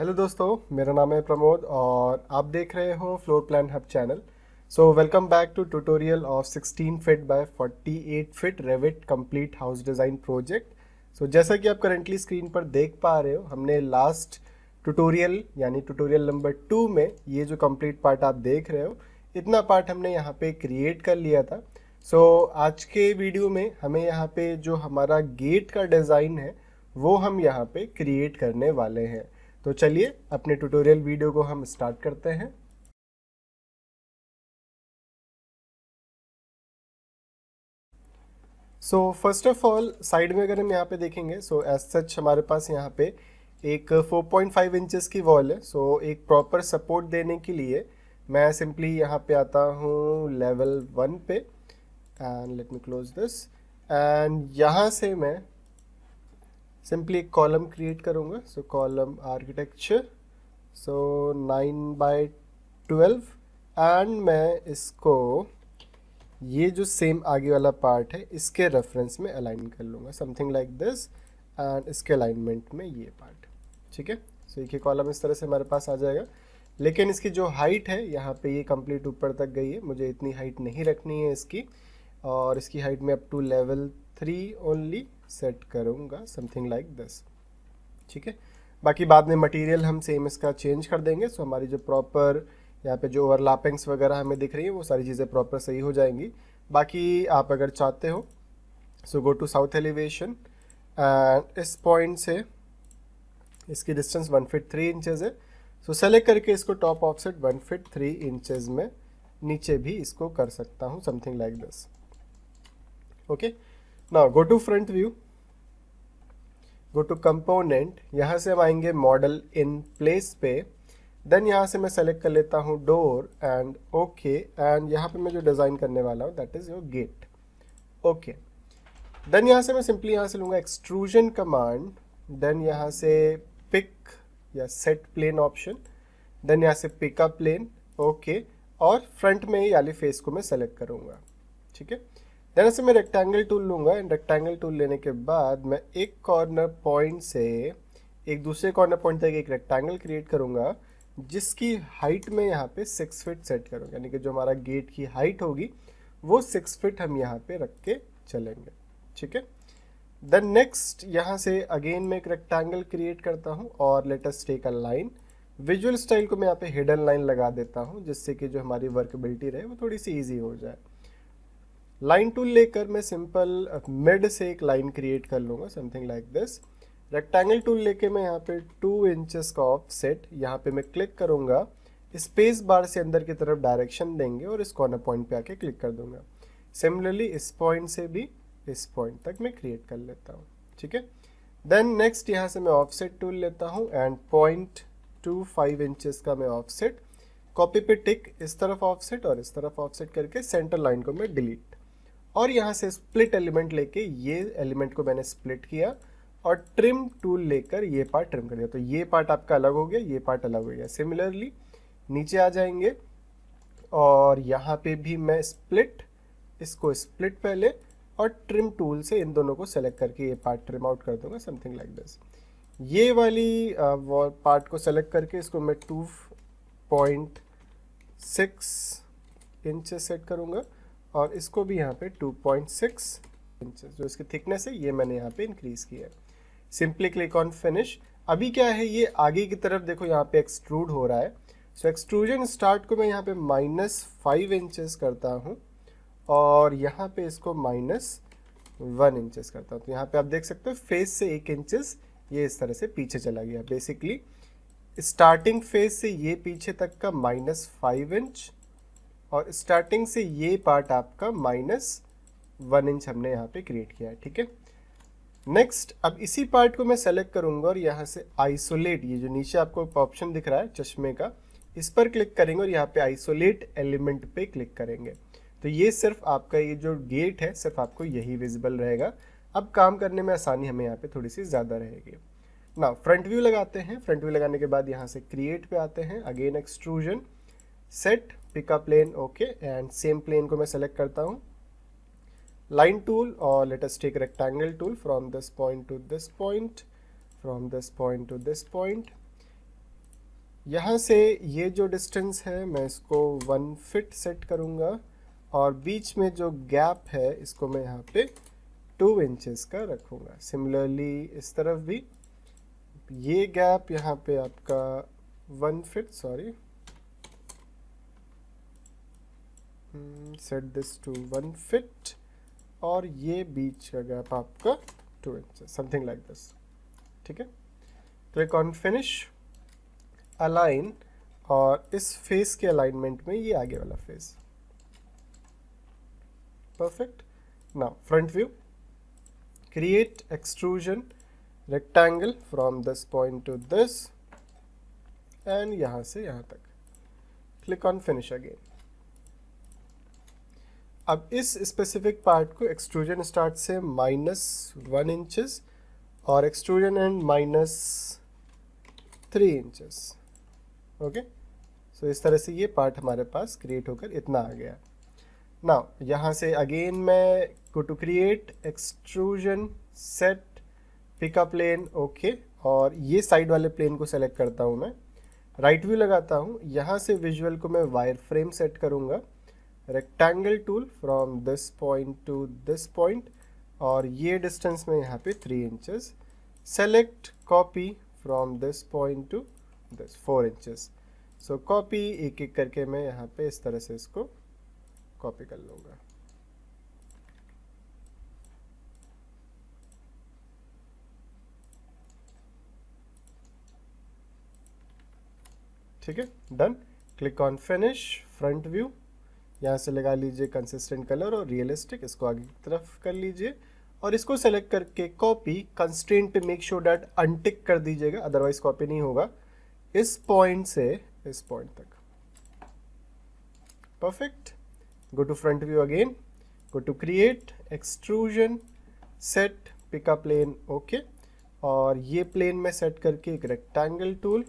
hello दोस्तों मेरा नाम है प्रमोद और आप देख रहे हो floor plan hub channel so welcome back to tutorial of 16 feet by 48 feet Revit complete house design project so जैसा कि आप करेंटली स्क्रीन पर देख पा रहे हो हमने लास्ट ट्यूटोरियल यानी ट्यूटोरियल नंबर टू में ये जो कंप्लीट पार्ट आप देख रहे हो इतना पार्ट हमने यहाँ पे क्रिएट कर लिया था सो so, आज के वीडियो में हमें यहाँ पे जो हमारा गेट का डिज़ाइन है वो हम यहाँ पे क्रिएट करने वाले हैं तो चलिए अपने ट्यूटोरियल वीडियो को हम स्टार्ट करते हैं so first of all side में अगर हम यहाँ पे देखेंगे सो एज सच हमारे पास यहाँ पे एक 4.5 इंचेस की वॉल है सो so, एक प्रॉपर सपोर्ट देने के लिए मैं सिंपली यहाँ पे आता हूँ लेवल वन पे and let me close this and यहाँ से मैं सिंपली एक कॉलम क्रिएट करूँगा so column architecture so nine by twelve and मैं इसको ये जो सेम आगे वाला पार्ट है इसके रेफरेंस में अलाइन कर लूँगा समथिंग लाइक दिस एंड इसके अलाइनमेंट में ये पार्ट ठीक है सो एक ही कॉलम इस तरह से हमारे पास आ जाएगा लेकिन इसकी जो हाइट है यहाँ पे ये कंप्लीट ऊपर तक गई है मुझे इतनी हाइट नहीं रखनी है इसकी और इसकी हाइट में up to level three only set करूँगा समथिंग लाइक दिस ठीक है बाकी बाद में मटेरियल हम सेम इसका चेंज कर देंगे सो हमारी जो प्रॉपर यहाँ पे जो ओवरलैपिंग्स वगैरह हमें दिख रही है वो सारी चीज़ें प्रॉपर सही हो जाएंगी बाकी आप अगर चाहते हो so go to south elevation and इस पॉइंट से इसकी distance one feet three inches है सो so, सेलेक्ट करके इसको top offset one feet three inches में नीचे भी इसको कर सकता हूँ समथिंग लाइक दिस ओके ना go to front view go to component यहाँ से हम आएंगे मॉडल इन प्लेस पे देन यहाँ से मैं सेलेक्ट कर लेता हूँ डोर एंड ओके एंड यहाँ पे मैं जो डिज़ाइन करने वाला हूँ that is your gate okay then यहाँ से मैं सिंपली यहाँ से लूँगा एक्सट्रूजन कमांड देन यहाँ से पिक या सेट प्लेन ऑप्शन देन यहाँ से पिकअप प्लेन ओके और फ्रंट में ही याली फेस को मैं सेलेक्ट करूँगा ठीक है से मैं रेक्टेंगल टूल लूँगा एंड रेक्टेंगल टूल लेने के बाद मैं एक कॉर्नर पॉइंट से एक दूसरे कॉर्नर पॉइंट तक एक रेक्टेंगल क्रिएट करूँगा जिसकी हाइट में यहाँ पे सिक्स फिट सेट करूँगा यानी कि जो हमारा गेट की हाइट होगी वो सिक्स फिट हम यहाँ पे रख के चलेंगे ठीक है देन नेक्स्ट यहाँ से अगेन मैं एक रेक्टेंगल क्रिएट करता हूँ और latest take a line visual style को मैं यहाँ पे हिडन लाइन लगा देता हूँ जिससे कि जो हमारी वर्कबिलिटी रहे वो थोड़ी सी ईजी हो जाए लाइन टूल लेकर मैं सिंपल मिड से एक लाइन क्रिएट कर लूँगा something like this rectangle tool लेके मैं यहाँ पे टू इंचेस का ऑफ सेट यहाँ पे मैं क्लिक करूँगा स्पेस बार से अंदर की तरफ डायरेक्शन देंगे और इस कॉर्नर पॉइंट पे आके क्लिक कर दूंगा सिमिलरली इस पॉइंट से भी इस पॉइंट तक मैं क्रिएट कर लेता हूँ ठीक है देन नेक्स्ट यहाँ से मैं ऑफसेट टूल लेता हूँ and point two five inches का मैं ऑफसेट कॉपी पे टिक इस तरफ ऑफसेट और इस तरफ ऑफसेट करके सेंटर लाइन को मैं डिलीट और यहाँ से स्प्लिट एलिमेंट लेके ये एलिमेंट को मैंने स्प्लिट किया और ट्रिम टूल लेकर ये पार्ट ट्रिम कर दिया तो ये पार्ट आपका अलग हो गया ये पार्ट अलग हो गया सिमिलरली नीचे आ जाएंगे और यहाँ पे भी मैं स्प्लिट इसको स्प्लिट पहले और ट्रिम टूल से इन दोनों को सेलेक्ट करके ये पार्ट ट्रिम आउट कर दूंगा समथिंग लाइक दिस ये वाली वॉल पार्ट को सेलेक्ट करके इसको मैं two point six inch set करूँगा और इसको भी यहाँ पे 2.6 पॉइंट जो इसकी थिकनेस है ये मैंने यहाँ पे इंक्रीज़ किया है सिंपली क्लिक ऑन फिनिश अभी क्या है ये आगे की तरफ देखो यहाँ पे एक्सट्रूड हो रहा है सो एक्सट्रूजन स्टार्ट को मैं यहाँ पे माइनस फाइव इंचज़ करता हूँ और यहाँ पे इसको माइनस वन इंचज़ करता हूँ तो यहाँ पे आप देख सकते हो फेस से एक इंचज़ ये इस तरह से पीछे चला गया बेसिकली स्टार्टिंग फेज से ये पीछे तक का माइनस फाइव इंच और स्टार्टिंग से ये पार्ट आपका माइनस वन इंच हमने यहाँ पे क्रिएट किया है ठीक है नेक्स्ट अब इसी पार्ट को मैं सेलेक्ट करूंगा और यहाँ से आइसोलेट ये जो नीचे आपको ऑप्शन दिख रहा है चश्मे का इस पर क्लिक करेंगे और यहाँ पे आइसोलेट एलिमेंट पे क्लिक करेंगे तो ये सिर्फ आपका ये जो गेट है सिर्फ आपको यही विजिबल रहेगा अब काम करने में आसानी हमें यहाँ पे थोड़ी सी ज़्यादा रहेगी ना फ्रंट व्यू लगाते हैं फ्रंट व्यू लगाने के बाद यहाँ से क्रिएट पे आते हैं again extrusion set pick up plane okay and same plane को मैं सेलेक्ट करता हूँ लाइन टूल और let take rectangle tool from this point to this point point this point to this point यहाँ से ये जो डिस्टेंस है मैं इसको वन फिट सेट करूँगा और बीच में जो गैप है इसको मैं यहाँ पे टू इंचेस का रखूँगा सिमिलरली इस तरफ भी ये गैप यहाँ पे आपका one feet sorry set this to one feet और ये बीच का गैप आपका two inch something like this ठीक है क्लिक ऑन फिनिश अलाइन और इस फेस के अलाइनमेंट में ये आगे वाला फेस परफेक्ट ना front view create extrusion rectangle from this point to this end यहां से यहां तक क्लिक ऑन फिनिश अगेन अब इस स्पेसिफिक पार्ट को एक्सट्रूजन स्टार्ट से माइनस वन इंचज और extrusion end minus three inches okay so इस तरह से ये पार्ट हमारे पास क्रिएट होकर इतना आ गया ना यहाँ से अगेन मैं go to create extrusion set pick up plane okay और ये साइड वाले प्लेन को सेलेक्ट करता हूँ मैं राइट right व्यू लगाता हूँ यहाँ से विजुअल को मैं वायर फ्रेम सेट करूँगा rectangle tool from this point to this point और ये डिस्टेंस में यहाँ पे three inches select copy from this point to this four inches so copy एक एक करके मैं यहाँ पे इस तरह से इसको कॉपी कर लूँगा ठीक है done click on finish front view यहाँ से लगा लीजिए कंसिस्टेंट कलर और रियलिस्टिक इसको आगे की तरफ कर लीजिए और इसको सेलेक्ट करके कॉपी कंस्टेंट पे मेक श्योर डैट अनटिक कर दीजिएगा अदरवाइज कॉपी नहीं होगा इस पॉइंट से इस पॉइंट तक perfect go to front view again go to create extrusion set pick up plane okay और ये प्लेन में सेट करके एक rectangle tool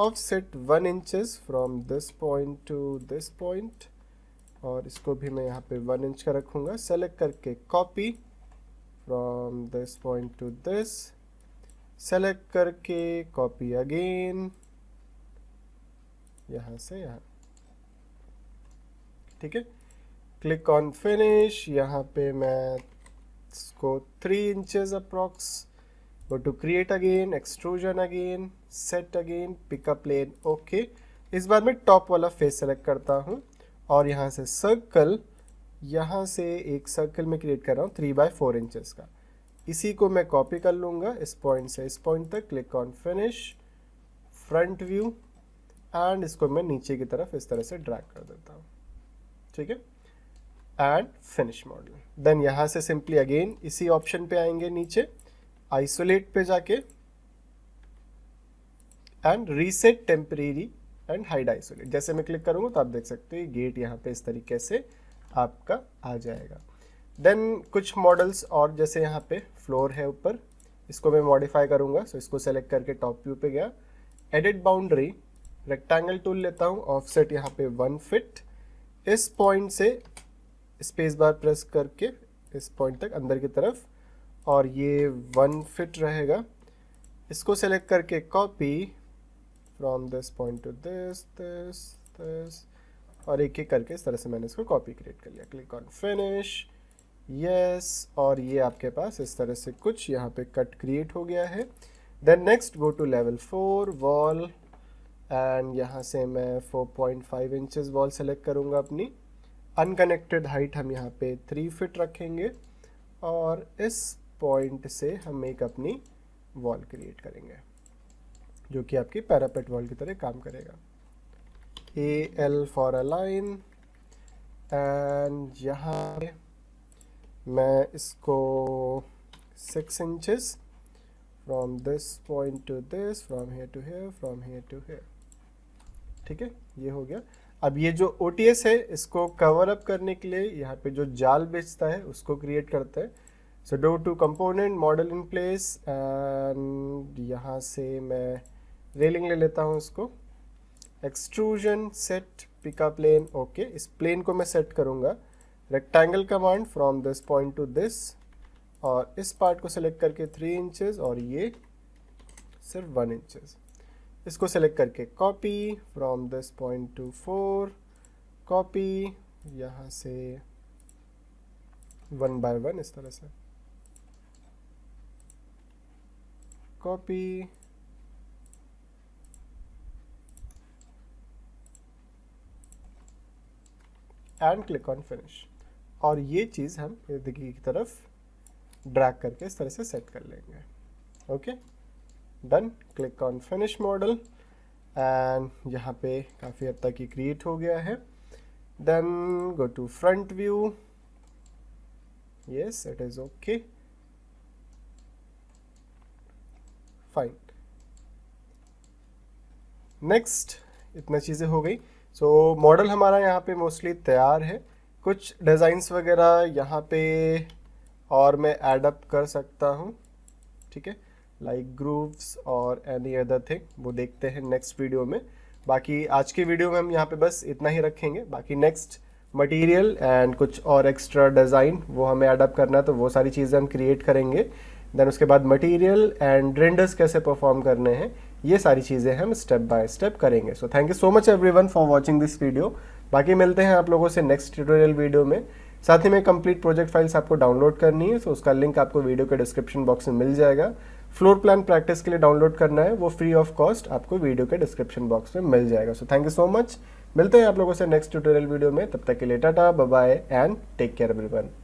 offset one inches from this point to this point और इसको भी मैं यहाँ पे वन इंच का रखूँगा सेलेक्ट करके copy from this point to this select करके कॉपी अगेन यहाँ से यहाँ ठीक है क्लिक ऑन फिनिश यहाँ पे मैं इसको three inches approx go to create again extrusion again set again pick up plane okay इस बार मैं टॉप वाला फेस सेलेक्ट करता हूँ और यहाँ से सर्कल यहाँ से एक सर्कल में क्रिएट कर रहा हूँ थ्री बाय फोर इंचज़ का इसी को मैं कॉपी कर लूँगा इस पॉइंट से इस पॉइंट तक click on finish front view and इसको मैं नीचे की तरफ इस तरह से ड्रैग कर देता हूँ ठीक है एंड फिनिश मॉडल देन यहाँ से सिंपली अगेन इसी ऑप्शन पे आएंगे नीचे आइसोलेट पे जाके and reset temporary and hide isolate जैसे मैं क्लिक करूँगा तो आप देख सकते हो ये गेट यहाँ पे इस तरीके से आपका आ जाएगा देन कुछ मॉडल्स और जैसे यहाँ पे फ्लोर है ऊपर इसको मैं मॉडिफाई करूँगा सो इसको सेलेक्ट करके टॉप व्यू पे गया एडिट बाउंड्री रेक्टेंगल टूल लेता हूँ ऑफसेट यहाँ पे वन फिट इस पॉइंट से स्पेस बार प्रेस करके इस पॉइंट तक अंदर की तरफ और ये वन फिट रहेगा इसको सेलेक्ट करके copy from this point to this this this और एक एक करके इस तरह से मैंने इसको कॉपी क्रिएट कर लिया क्लिक ऑन फिनिश यस और ये आपके पास इस तरह से कुछ यहाँ पे कट क्रिएट हो गया है then next go to level four wall and यहाँ से मैं 4.5 पॉइंट इंचज़ वॉल सेलेक्ट करूँगा अपनी अनकनेक्टेड हाइट हम यहाँ पे थ्री फिट रखेंगे और इस पॉइंट से हम एक अपनी वॉल क्रिएट करेंगे जो कि आपकी पैरापेट वॉल की तरह काम करेगा A L for align and यहाँ मैं इसको six inches from this point to this from here to here from here to here ठीक है ये हो गया अब ये जो ओ है इसको कवर अप करने के लिए यहाँ पे जो जाल बेचता है उसको क्रिएट करते हैं so do to component model in place and यहाँ से मैं रेलिंग ले लेता हूँ इसको extrusion set pick a plane okay इस प्लेन को मैं सेट करूँगा rectangle command from this point to this और इस पार्ट को सिलेक्ट करके थ्री इंचेस और ये सिर्फ वन इंचेस इसको सेलेक्ट करके copy from this point to four copy यहाँ से वन बाय वन इस तरह से copy and click on finish और ये चीज़ हम इर्द की तरफ ड्रैग करके इस तरह से सेट कर लेंगे okay done click on finish model and यहाँ पे काफ़ी हद तक ये क्रिएट हो गया है then go to front view yes it is okay fine next इतना चीज़ें हो गई सो so, मॉडल हमारा यहाँ पे मोस्टली तैयार है कुछ डिज़ाइंस वगैरह यहाँ पे और मैं एडअप कर सकता हूँ ठीक है लाइक ग्रूव्स और एनी अदर थिंग वो देखते हैं नेक्स्ट वीडियो में बाकी आज की वीडियो में हम यहाँ पे बस इतना ही रखेंगे बाकी नेक्स्ट मटेरियल एंड कुछ और एक्स्ट्रा डिज़ाइन वो हमें एडअप करना है तो वो सारी चीज़ें हम क्रिएट करेंगे देन उसके बाद मटेरियल एंड रेंडर्स कैसे परफॉर्म करने हैं ये सारी चीज़ें हम स्टेप बाय स्टेप करेंगे so thank you so much everyone for watching this video बाकी मिलते हैं आप लोगों से नेक्स्ट ट्यूटोरियल वीडियो में साथ ही में कंप्लीट प्रोजेक्ट फाइल्स आपको डाउनलोड करनी है सो उसका लिंक आपको वीडियो के डिस्क्रिप्शन बॉक्स में मिल जाएगा फ्लोर प्लान प्रैक्टिस के लिए डाउनलोड करना है वो फ्री ऑफ कॉस्ट आपको वीडियो के डिस्क्रिप्शन बॉक्स में मिल जाएगा so thank you so much मिलते हैं आप लोगों से नेक्स्ट ट्यूटोरियल वीडियो में तब तक के लिए tata bye and take care everyone